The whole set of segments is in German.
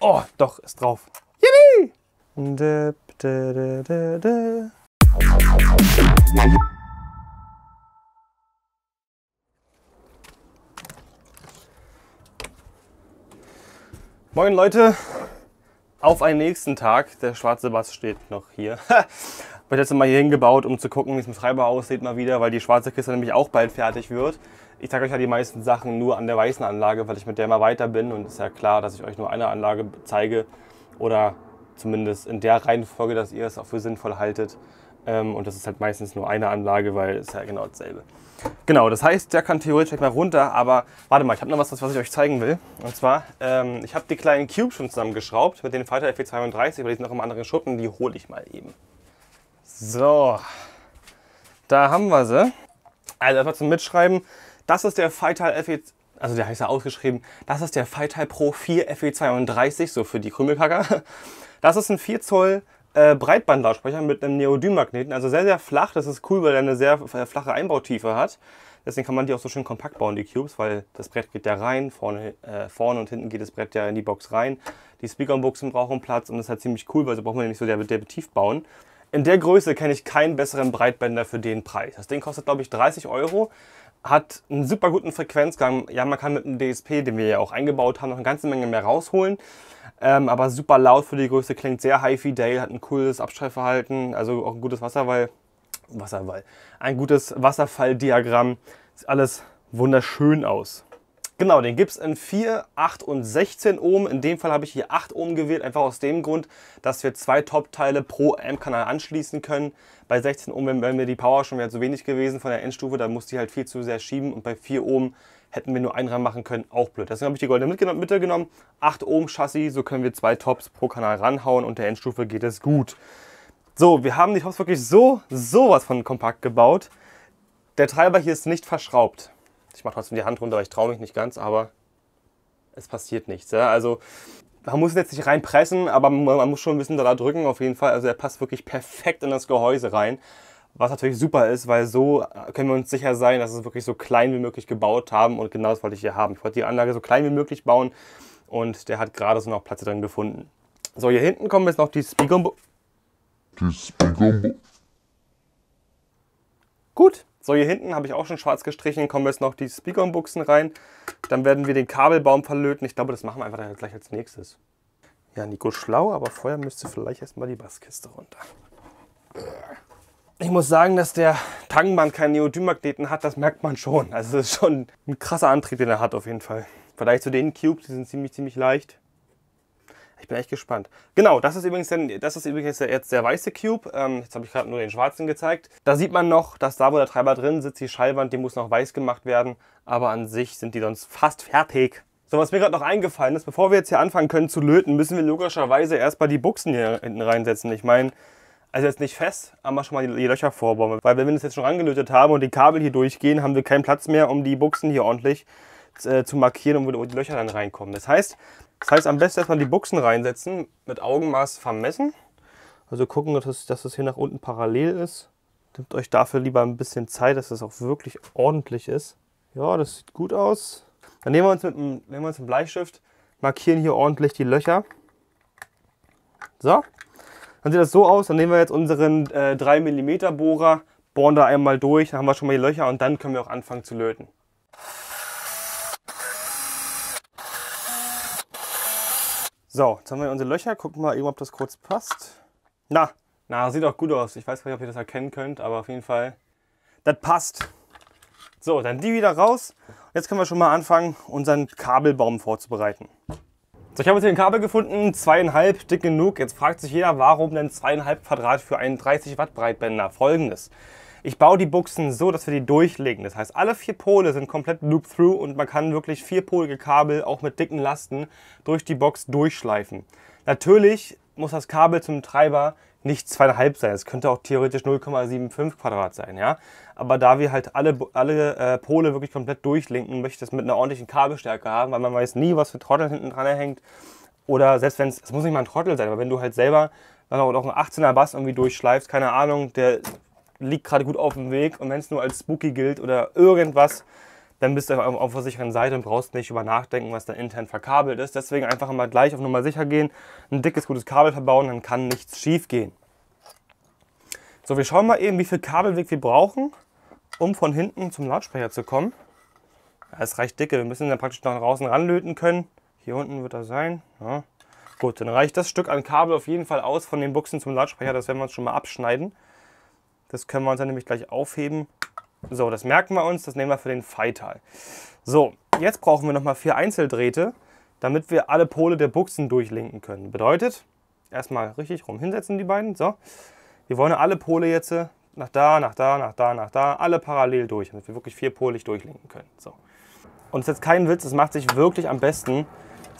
Oh, doch, ist drauf. Yippie! Moin Leute, auf einen nächsten Tag. Der schwarze Bass steht noch hier. Ich Habe jetzt Mal hier hingebaut, um zu gucken, wie es im Schreiber aussieht mal wieder, weil die schwarze Kiste nämlich auch bald fertig wird. Ich zeige euch ja die meisten Sachen nur an der weißen Anlage, weil ich mit der mal weiter bin und ist ja klar, dass ich euch nur eine Anlage zeige oder zumindest in der Reihenfolge, dass ihr es auch für sinnvoll haltet. Ähm, und das ist halt meistens nur eine Anlage, weil es ja genau dasselbe. Genau, das heißt, der kann theoretisch mal runter, aber warte mal, ich habe noch was, was ich euch zeigen will. Und zwar, ähm, ich habe die kleinen Cubes schon zusammengeschraubt mit den Fighter fe 32 weil die sind noch im anderen Schuppen, die hole ich mal eben. So, da haben wir sie. Also erstmal zum Mitschreiben. Das ist der Feital FE, also der heißt ja ausgeschrieben, das ist der Feital Pro 4 FE32, so für die Krümelkacker. Das ist ein 4 Zoll äh, Breitbandlautsprecher mit einem Neodym-Magneten, also sehr, sehr flach. Das ist cool, weil er eine sehr äh, flache Einbautiefe hat. Deswegen kann man die auch so schön kompakt bauen, die Cubes, weil das Brett geht da rein, vorne, äh, vorne und hinten geht das Brett ja in die Box rein. Die Speakerboxen brauchen Platz und das ist halt ziemlich cool, weil so braucht man ja nicht so debetief bauen. In der Größe kenne ich keinen besseren Breitbänder für den Preis. Das Ding kostet, glaube ich, 30 Euro hat einen super guten Frequenzgang. Ja, man kann mit dem DSP, den wir ja auch eingebaut haben, noch eine ganze Menge mehr rausholen. Ähm, aber super laut für die Größe, klingt sehr high-fidel, hat ein cooles Abstreifverhalten, also auch ein gutes Wasserwall. Wasserwall. Ein gutes Wasserfalldiagramm. Sieht alles wunderschön aus. Genau, den gibt es in 4, 8 und 16 Ohm. In dem Fall habe ich hier 8 Ohm gewählt, einfach aus dem Grund, dass wir zwei Top-Teile pro Amp-Kanal anschließen können. Bei 16 Ohm wäre mir die Power schon wieder zu wenig gewesen von der Endstufe, da musste ich halt viel zu sehr schieben und bei 4 Ohm hätten wir nur einen ran machen können, auch blöd. Deswegen habe ich die goldene Mitte genommen, 8 Ohm Chassis, so können wir zwei Tops pro Kanal ranhauen und der Endstufe geht es gut. So, wir haben die Tops wirklich so, sowas von kompakt gebaut. Der Treiber hier ist nicht verschraubt. Ich mache trotzdem die Hand runter, weil ich traue mich nicht ganz, aber es passiert nichts. Ja? Also man muss es jetzt nicht reinpressen, aber man muss schon ein bisschen da drücken auf jeden Fall. Also er passt wirklich perfekt in das Gehäuse rein. Was natürlich super ist, weil so äh, können wir uns sicher sein, dass es wirklich so klein wie möglich gebaut haben und genau das wollte ich hier haben. Ich wollte die Anlage so klein wie möglich bauen und der hat gerade so noch Platz drin gefunden. So, hier hinten kommen jetzt noch die Speaker. Die Speaker. Gut, so, hier hinten habe ich auch schon schwarz gestrichen, kommen jetzt noch die Speaker-Buchsen rein. Dann werden wir den Kabelbaum verlöten. Ich glaube, das machen wir einfach dann gleich als nächstes. Ja, Nico schlau, aber vorher müsste vielleicht erstmal die Basskiste runter. Ich muss sagen, dass der Tangenband keinen Neodym-Magneten hat, das merkt man schon. Also es ist schon ein krasser Antrieb, den er hat auf jeden Fall. Vergleich zu den Cubes, die sind ziemlich, ziemlich leicht. Ich bin echt gespannt. Genau, das ist übrigens, denn, das ist übrigens jetzt der weiße Cube. Ähm, jetzt habe ich gerade nur den schwarzen gezeigt. Da sieht man noch, dass da, wo der Treiber drin sitzt, die Schallwand, die muss noch weiß gemacht werden. Aber an sich sind die sonst fast fertig. So, was mir gerade noch eingefallen ist, bevor wir jetzt hier anfangen können zu löten, müssen wir logischerweise erstmal die Buchsen hier hinten reinsetzen. Ich meine, also jetzt nicht fest, aber schon mal die, die Löcher vorbauen. Weil wenn wir das jetzt schon rangelötet haben und die Kabel hier durchgehen, haben wir keinen Platz mehr, um die Buchsen hier ordentlich äh, zu markieren und wo die Löcher dann reinkommen. Das heißt, das heißt, am besten erstmal die Buchsen reinsetzen, mit Augenmaß vermessen. Also gucken, dass es, dass es hier nach unten parallel ist. Nehmt euch dafür lieber ein bisschen Zeit, dass das auch wirklich ordentlich ist. Ja, das sieht gut aus. Dann nehmen wir uns mit dem, nehmen wir uns einen Bleistift, markieren hier ordentlich die Löcher. So, dann sieht das so aus. Dann nehmen wir jetzt unseren äh, 3 mm Bohrer, bohren da einmal durch, dann haben wir schon mal die Löcher und dann können wir auch anfangen zu löten. So, jetzt haben wir unsere Löcher. Gucken wir mal ob das kurz passt. Na, na, sieht auch gut aus. Ich weiß nicht, ob ihr das erkennen könnt, aber auf jeden Fall, das passt. So, dann die wieder raus. Jetzt können wir schon mal anfangen, unseren Kabelbaum vorzubereiten. So, ich habe jetzt hier ein Kabel gefunden, zweieinhalb, dick genug. Jetzt fragt sich jeder, warum denn zweieinhalb Quadrat für einen 30 Watt Breitbänder? Folgendes. Ich baue die Buchsen so, dass wir die durchlegen. Das heißt, alle vier Pole sind komplett loop-through und man kann wirklich vierpolige Kabel auch mit dicken Lasten durch die Box durchschleifen. Natürlich muss das Kabel zum Treiber nicht zweieinhalb sein. Es könnte auch theoretisch 0,75 Quadrat sein, ja. Aber da wir halt alle, alle äh, Pole wirklich komplett durchlinken, möchte ich das mit einer ordentlichen Kabelstärke haben, weil man weiß nie, was für Trottel hinten dran hängt. Oder selbst wenn es, es muss nicht mal ein Trottel sein, aber wenn du halt selber dann auch noch einen 18er Bass irgendwie durchschleifst, keine Ahnung, der liegt gerade gut auf dem Weg und wenn es nur als spooky gilt oder irgendwas, dann bist du auf, auf der sicheren Seite und brauchst nicht über nachdenken, was da intern verkabelt ist. Deswegen einfach immer gleich auf Nummer sicher gehen, ein dickes, gutes Kabel verbauen, dann kann nichts schief gehen. So, wir schauen mal eben, wie viel Kabelweg wir brauchen, um von hinten zum Lautsprecher zu kommen. Ja, reicht dicke, wir müssen dann praktisch nach draußen ranlöten können. Hier unten wird das sein. Ja. Gut, dann reicht das Stück an Kabel auf jeden Fall aus von den Buchsen zum Lautsprecher, das werden wir uns schon mal abschneiden. Das können wir uns dann nämlich gleich aufheben. So, das merken wir uns, das nehmen wir für den Feital. So, jetzt brauchen wir nochmal vier Einzeldrähte, damit wir alle Pole der Buchsen durchlinken können. Bedeutet, erstmal richtig rum hinsetzen die beiden, so. Wir wollen alle Pole jetzt äh, nach da, nach da, nach da, nach da, alle parallel durch, damit wir wirklich vierpolig durchlinken können. So. Und es ist jetzt kein Witz, es macht sich wirklich am besten,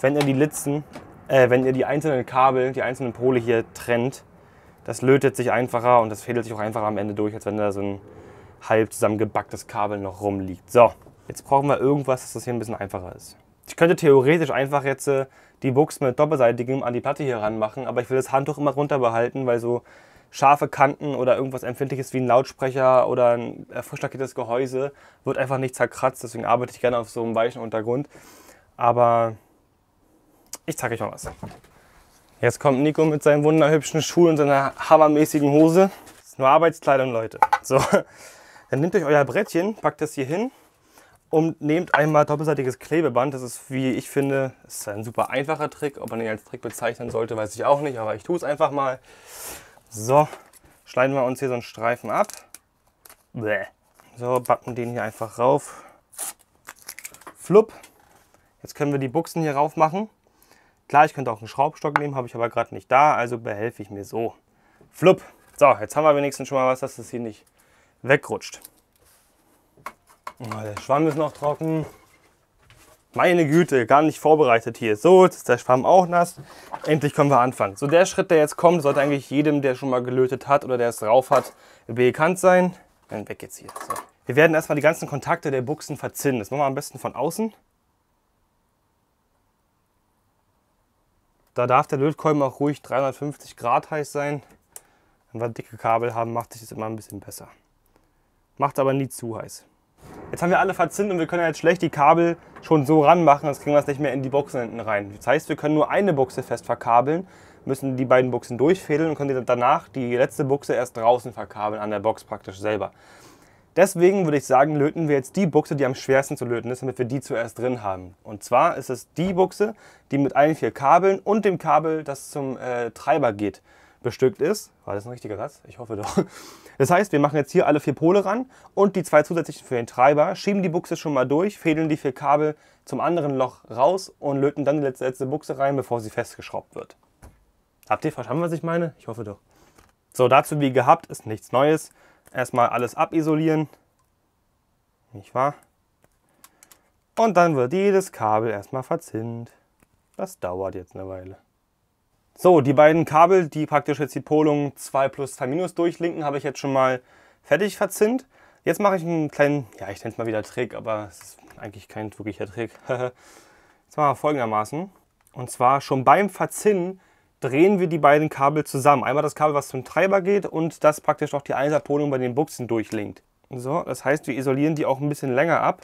wenn ihr die Litzen, äh, wenn ihr die einzelnen Kabel, die einzelnen Pole hier trennt, das lötet sich einfacher und das fädelt sich auch einfacher am Ende durch, als wenn da so ein halb zusammengebacktes Kabel noch rumliegt. So, jetzt brauchen wir irgendwas, dass das hier ein bisschen einfacher ist. Ich könnte theoretisch einfach jetzt äh, die Buchs mit doppelseitigem an die Platte hier ran machen, aber ich will das Handtuch immer runter behalten, weil so scharfe Kanten oder irgendwas Empfindliches wie ein Lautsprecher oder ein äh, frisch lackiertes Gehäuse wird einfach nicht zerkratzt. Deswegen arbeite ich gerne auf so einem weichen Untergrund. Aber ich zeige euch mal was. Jetzt kommt Nico mit seinen wunderhübschen Schuhen und seiner hammermäßigen Hose. Das ist nur Arbeitskleidung, Leute. So, dann nehmt euch euer Brettchen, packt das hier hin und nehmt einmal doppelseitiges Klebeband. Das ist, wie ich finde, ist ein super einfacher Trick. Ob man ihn als Trick bezeichnen sollte, weiß ich auch nicht, aber ich tue es einfach mal. So, schneiden wir uns hier so einen Streifen ab. Bäh. So, backen den hier einfach rauf. Flupp. Jetzt können wir die Buchsen hier rauf machen. Klar, ich könnte auch einen Schraubstock nehmen, habe ich aber gerade nicht da, also behelfe ich mir so. Flupp. So, jetzt haben wir wenigstens schon mal was, dass das hier nicht wegrutscht. Oh, der Schwamm ist noch trocken. Meine Güte, gar nicht vorbereitet hier. So, jetzt ist der Schwamm auch nass. Endlich können wir anfangen. So, der Schritt, der jetzt kommt, sollte eigentlich jedem, der schon mal gelötet hat oder der es drauf hat, bekannt sein. Dann weg jetzt hier. So. Wir werden erstmal die ganzen Kontakte der Buchsen verzinnen. Das machen wir am besten von außen. Da darf der Lötkolben auch ruhig 350 Grad heiß sein. Wenn wir dicke Kabel haben, macht sich das immer ein bisschen besser. Macht aber nie zu heiß. Jetzt haben wir alle verzinnt und wir können jetzt schlecht die Kabel schon so ranmachen, sonst kriegen wir es nicht mehr in die Boxen hinten rein. Das heißt, wir können nur eine Buchse fest verkabeln, müssen die beiden Buchsen durchfädeln und können danach die letzte Buchse erst draußen verkabeln, an der Box praktisch selber. Deswegen würde ich sagen, löten wir jetzt die Buchse, die am schwersten zu löten ist, damit wir die zuerst drin haben. Und zwar ist es die Buchse, die mit allen vier Kabeln und dem Kabel, das zum äh, Treiber geht, bestückt ist. War das ein richtiger Satz? Ich hoffe doch. Das heißt, wir machen jetzt hier alle vier Pole ran und die zwei zusätzlichen für den Treiber, schieben die Buchse schon mal durch, fädeln die vier Kabel zum anderen Loch raus und löten dann die letzte, letzte Buchse rein, bevor sie festgeschraubt wird. Habt ihr verstanden, was ich meine? Ich hoffe doch. So, dazu wie gehabt ist nichts Neues erstmal alles abisolieren. Nicht wahr? Und dann wird jedes Kabel erstmal verzinnt. Das dauert jetzt eine Weile. So, die beiden Kabel, die praktisch jetzt die Polung 2 plus 2 minus durchlinken, habe ich jetzt schon mal fertig verzinnt. Jetzt mache ich einen kleinen, ja ich nenne es mal wieder Trick, aber es ist eigentlich kein wirklicher Trick. jetzt machen wir folgendermaßen. Und zwar schon beim Verzinnen drehen wir die beiden Kabel zusammen. Einmal das Kabel, was zum Treiber geht und das praktisch noch die Einserpolung bei den Buchsen durchlinkt. So, das heißt, wir isolieren die auch ein bisschen länger ab.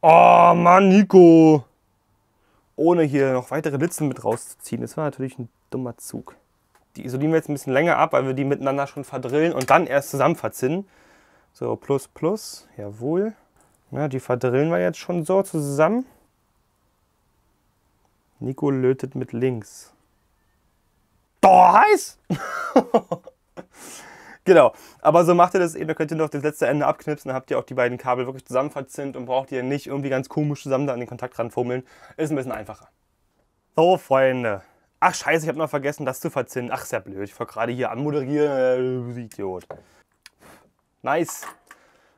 Oh Mann, Nico! Ohne hier noch weitere Litzen mit rauszuziehen. Das war natürlich ein dummer Zug. Die isolieren wir jetzt ein bisschen länger ab, weil wir die miteinander schon verdrillen und dann erst zusammen verzinnen. So, plus, plus, jawohl. Ja, die verdrillen wir jetzt schon so zusammen. Nico lötet mit links. Boah, heiß! genau, aber so macht ihr das eben, da könnt ihr noch das letzte Ende abknipsen, dann habt ihr auch die beiden Kabel wirklich zusammen verzinnt und braucht ihr nicht irgendwie ganz komisch zusammen da an den Kontakt ranfummeln. Ist ein bisschen einfacher. So, Freunde. Ach scheiße, ich habe noch vergessen, das zu verzinnen. Ach, sehr blöd. Ich wollte gerade hier anmoderieren. Äh, Idiot. Nice.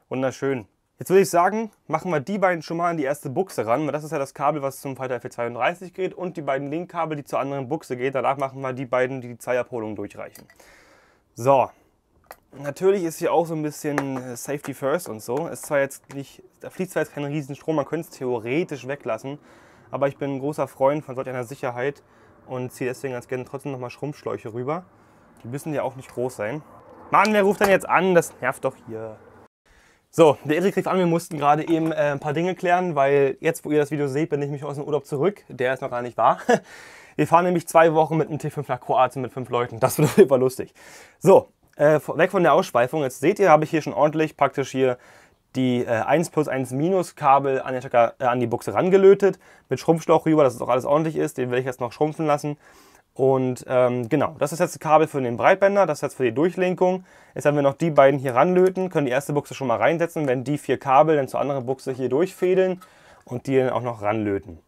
Wunderschön. Jetzt würde ich sagen, machen wir die beiden schon mal an die erste Buchse ran, das ist ja das Kabel, was zum Fighter f 32 geht und die beiden Linkkabel, die zur anderen Buchse geht. Danach machen wir die beiden, die die Zweierpolung durchreichen. So, natürlich ist hier auch so ein bisschen äh, Safety First und so. Ist zwar jetzt nicht, da fließt zwar jetzt kein Riesenstrom, man könnte es theoretisch weglassen, aber ich bin ein großer Freund von solch einer Sicherheit und ziehe deswegen ganz gerne trotzdem nochmal Schrumpfschläuche rüber. Die müssen ja auch nicht groß sein. Mann, wer ruft denn jetzt an? Das nervt doch hier. So, der Erik rief an, wir mussten gerade eben äh, ein paar Dinge klären, weil jetzt, wo ihr das Video seht, bin ich mich aus dem Urlaub zurück. Der ist noch gar nicht wahr. Wir fahren nämlich zwei Wochen mit einem T5 nach Kroatien mit fünf Leuten. Das wird auf jeden Fall lustig. So, äh, weg von der Ausschweifung. Jetzt seht ihr, habe ich hier schon ordentlich praktisch hier die äh, 1 plus 1 minus Kabel an, Stecker, äh, an die Buchse rangelötet. Mit Schrumpfschlauch rüber, dass es auch alles ordentlich ist. Den werde ich jetzt noch schrumpfen lassen. Und ähm, genau, das ist jetzt das Kabel für den Breitbänder, das ist jetzt für die Durchlenkung. Jetzt haben wir noch die beiden hier ranlöten, können die erste Buchse schon mal reinsetzen, wenn die vier Kabel dann zur anderen Buchse hier durchfädeln und die dann auch noch ranlöten.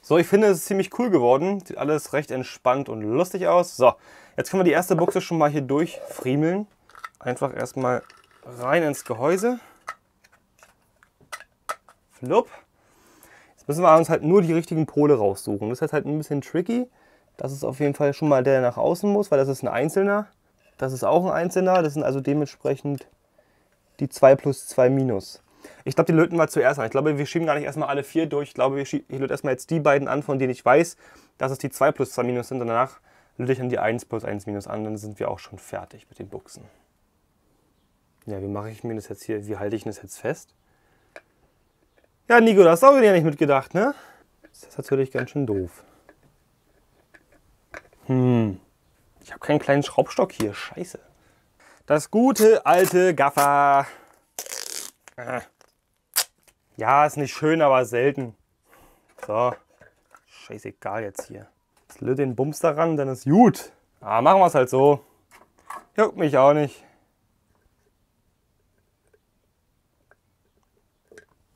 So, ich finde, es ist ziemlich cool geworden. Sieht alles recht entspannt und lustig aus. So, jetzt können wir die erste Buchse schon mal hier durchfriemeln. Einfach erstmal rein ins Gehäuse. Flupp. Jetzt müssen wir uns halt nur die richtigen Pole raussuchen. Das ist halt ein bisschen tricky. Das ist auf jeden Fall schon mal der, der nach außen muss, weil das ist ein Einzelner. Das ist auch ein Einzelner. Das sind also dementsprechend die 2 plus 2 minus. Ich glaube, die löten wir zuerst an. Ich glaube, wir schieben gar nicht erstmal alle vier durch. Ich glaube, ich löte erstmal jetzt die beiden an, von denen ich weiß, dass es die 2 plus 2 minus sind. danach löte ich dann die 1 plus 1 minus an. Dann sind wir auch schon fertig mit den Buchsen. Ja, wie mache ich mir das jetzt hier? Wie halte ich das jetzt fest? Ja, Nico, das hast du auch wieder nicht mitgedacht, ne? Das ist natürlich ganz schön doof. Hm, ich habe keinen kleinen Schraubstock hier. Scheiße. Das gute alte Gaffer. Ja, ist nicht schön, aber selten. So, scheißegal jetzt hier. Jetzt löt den Bums daran, dann ist gut. Ah, machen wir es halt so. Juckt mich auch nicht.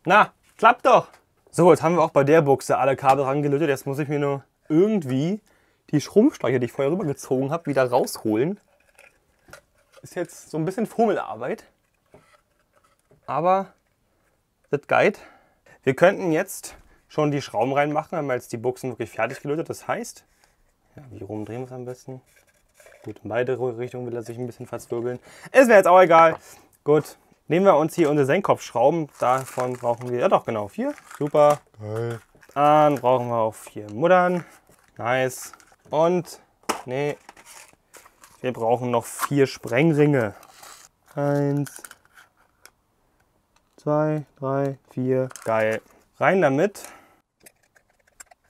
Na, klappt doch. So, jetzt haben wir auch bei der Buchse alle Kabel rangelötet. Jetzt muss ich mir nur irgendwie die Schrumpfsteuer, die ich vorher rübergezogen habe, wieder rausholen. Ist jetzt so ein bisschen Fummelarbeit. Aber das Guide. Wir könnten jetzt schon die Schrauben reinmachen, haben wir jetzt die Buchsen wirklich fertig gelötet. Das heißt, ja, wie rumdrehen wir es am besten? Gut, in beide Richtungen will er sich ein bisschen verzwirbeln. Ist mir jetzt auch egal. Gut, nehmen wir uns hier unsere Senkkopfschrauben. Davon brauchen wir, ja doch genau, vier. Super. Geil. Dann brauchen wir auch vier Muddern. Nice. Und, nee, wir brauchen noch vier Sprengringe. Eins, zwei, drei, vier. Geil. Rein damit.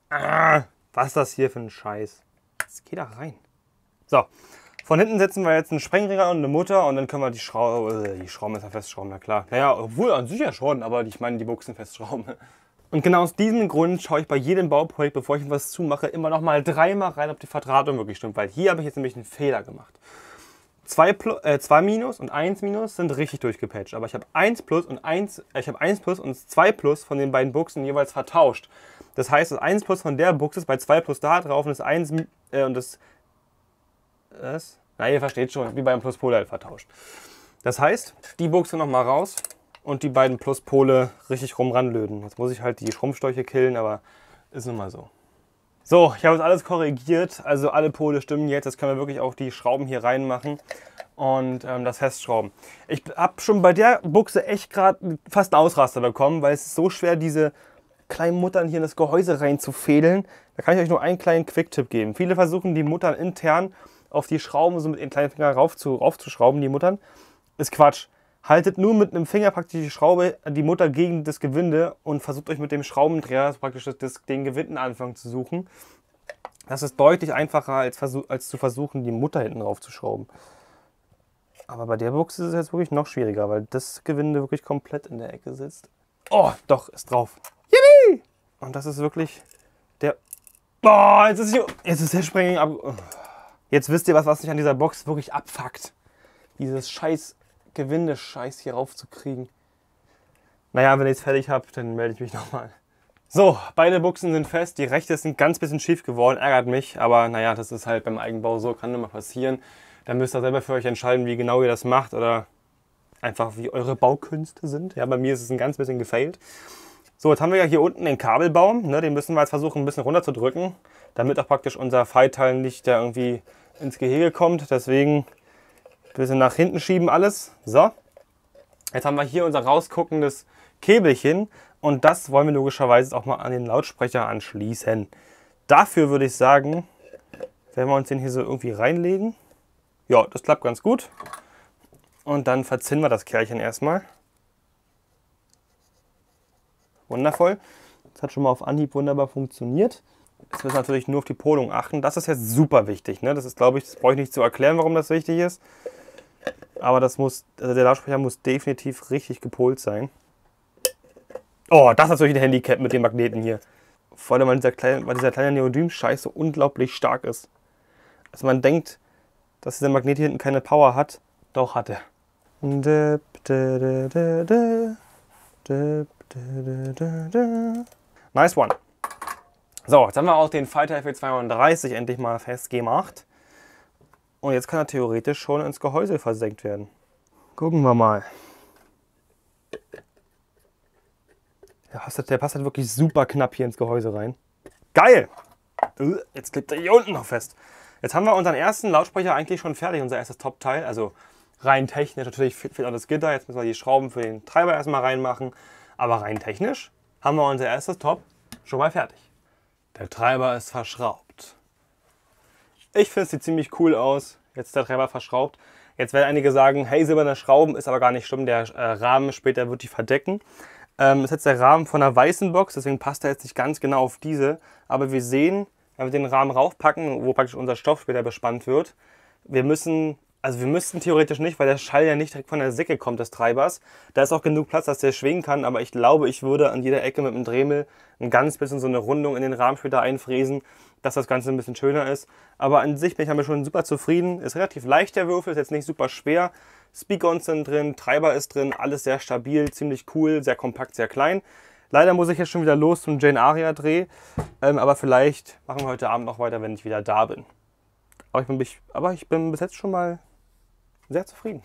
Ah, was ist das hier für ein Scheiß? Jetzt geht da rein. So, von hinten setzen wir jetzt einen Sprengringer und eine Mutter und dann können wir die, Schraube, äh, die Schrauben festschrauben, na klar. Naja, obwohl an sich ja schon, aber ich meine die Buchsen festschrauben. Und genau aus diesem Grund schaue ich bei jedem Bauprojekt, bevor ich etwas zumache, immer noch mal dreimal rein, ob die Verdrahtung wirklich stimmt, weil hier habe ich jetzt nämlich einen Fehler gemacht. 2 äh, Minus und 1 Minus sind richtig durchgepatcht, aber ich habe 1 Plus und 1, äh, ich habe 1 Plus und 2 Plus von den beiden Buchsen jeweils vertauscht. Das heißt, das 1 Plus von der Buchse ist bei 2 Plus da drauf und das 1 äh, und das, das, na ihr versteht schon, wie beim Pluspol halt vertauscht. Das heißt, die Buchse nochmal raus und die beiden Pluspole richtig rum ranlöten. Jetzt muss ich halt die Schrumpfstäuche killen, aber ist nun mal so. So, ich habe jetzt alles korrigiert, also alle Pole stimmen jetzt. Jetzt können wir wirklich auch die Schrauben hier reinmachen und ähm, das festschrauben. Ich habe schon bei der Buchse echt gerade fast einen Ausraster bekommen, weil es ist so schwer, diese kleinen Muttern hier in das Gehäuse reinzufädeln. Da kann ich euch nur einen kleinen Quick-Tipp geben. Viele versuchen, die Muttern intern auf die Schrauben so mit den kleinen Fingern rauf zu, raufzuschrauben, die Muttern. Ist Quatsch. Haltet nur mit einem Finger praktisch die Schraube, äh, die Mutter gegen das Gewinde und versucht euch mit dem Schraubendreher praktisch das, den Gewindenanfang zu suchen. Das ist deutlich einfacher, als, als zu versuchen, die Mutter hinten drauf zu schrauben. Aber bei der Buchse ist es jetzt wirklich noch schwieriger, weil das Gewinde wirklich komplett in der Ecke sitzt. Oh, doch, ist drauf. Yippie! Und das ist wirklich der... Boah, jetzt ist, hier, jetzt ist der Sprengling ab... Oh. Jetzt wisst ihr was, was sich an dieser Box wirklich abfuckt. Dieses scheiß Gewindescheiß hier raufzukriegen. Naja, wenn ich es fertig habe, dann melde ich mich nochmal. So, beide Buchsen sind fest. Die rechte ist ein ganz bisschen schief geworden, ärgert mich. Aber naja, das ist halt beim Eigenbau so, kann immer passieren. Dann müsst ihr selber für euch entscheiden, wie genau ihr das macht oder einfach wie eure Baukünste sind. Ja, bei mir ist es ein ganz bisschen gefailt. So, jetzt haben wir ja hier unten den Kabelbaum. Ne? Den müssen wir jetzt versuchen, ein bisschen runterzudrücken, damit auch praktisch unser Pfeilteil nicht da irgendwie ins Gehege kommt. Deswegen Bisschen nach hinten schieben alles. So, jetzt haben wir hier unser rausguckendes Käbelchen und das wollen wir logischerweise auch mal an den Lautsprecher anschließen. Dafür würde ich sagen, wenn wir uns den hier so irgendwie reinlegen. Ja, das klappt ganz gut. Und dann verzinnen wir das Kerlchen erstmal. Wundervoll. Das hat schon mal auf Anhieb wunderbar funktioniert. Jetzt müssen wir natürlich nur auf die Polung achten. Das ist jetzt super wichtig. Ne? Das ist, glaube ich, das brauche ich nicht zu erklären, warum das wichtig ist. Aber das muss, also der Lautsprecher muss definitiv richtig gepolt sein. Oh, das ist natürlich ein Handicap mit den Magneten hier. Vor allem, weil dieser kleine, kleine Neodym-Scheiß so unglaublich stark ist. Also man denkt, dass dieser Magnet hier hinten keine Power hat. Doch hat er. Nice one. So, jetzt haben wir auch den Fighter FE32 endlich mal festgemacht. Und jetzt kann er theoretisch schon ins Gehäuse versenkt werden. Gucken wir mal. Der passt, halt, der passt halt wirklich super knapp hier ins Gehäuse rein. Geil! Jetzt klebt er hier unten noch fest. Jetzt haben wir unseren ersten Lautsprecher eigentlich schon fertig, unser erstes Top-Teil. Also rein technisch, natürlich fehlt auch das Gitter. Jetzt müssen wir die Schrauben für den Treiber erstmal reinmachen. Aber rein technisch haben wir unser erstes Top schon mal fertig. Der Treiber ist verschraubt. Ich finde, es sieht ziemlich cool aus. Jetzt ist der Treiber verschraubt. Jetzt werden einige sagen, hey, silberne Schrauben ist aber gar nicht schlimm, der äh, Rahmen später wird die verdecken. Ähm, ist jetzt der Rahmen von einer weißen Box, deswegen passt er jetzt nicht ganz genau auf diese. Aber wir sehen, wenn wir den Rahmen raufpacken, wo praktisch unser Stoff später bespannt wird, wir müssen, also wir müssten theoretisch nicht, weil der Schall ja nicht direkt von der Säcke kommt des Treibers. Da ist auch genug Platz, dass der schwingen kann, aber ich glaube, ich würde an jeder Ecke mit dem Dremel ein ganz bisschen so eine Rundung in den Rahmen später einfräsen, dass das Ganze ein bisschen schöner ist. Aber an sich bin ich damit schon super zufrieden. Ist relativ leicht der Würfel, ist jetzt nicht super schwer. Speakons sind drin, Treiber ist drin, alles sehr stabil, ziemlich cool, sehr kompakt, sehr klein. Leider muss ich jetzt schon wieder los zum Jane Aria Dreh, ähm, aber vielleicht machen wir heute Abend noch weiter, wenn ich wieder da bin. Aber ich bin, aber ich bin bis jetzt schon mal sehr zufrieden.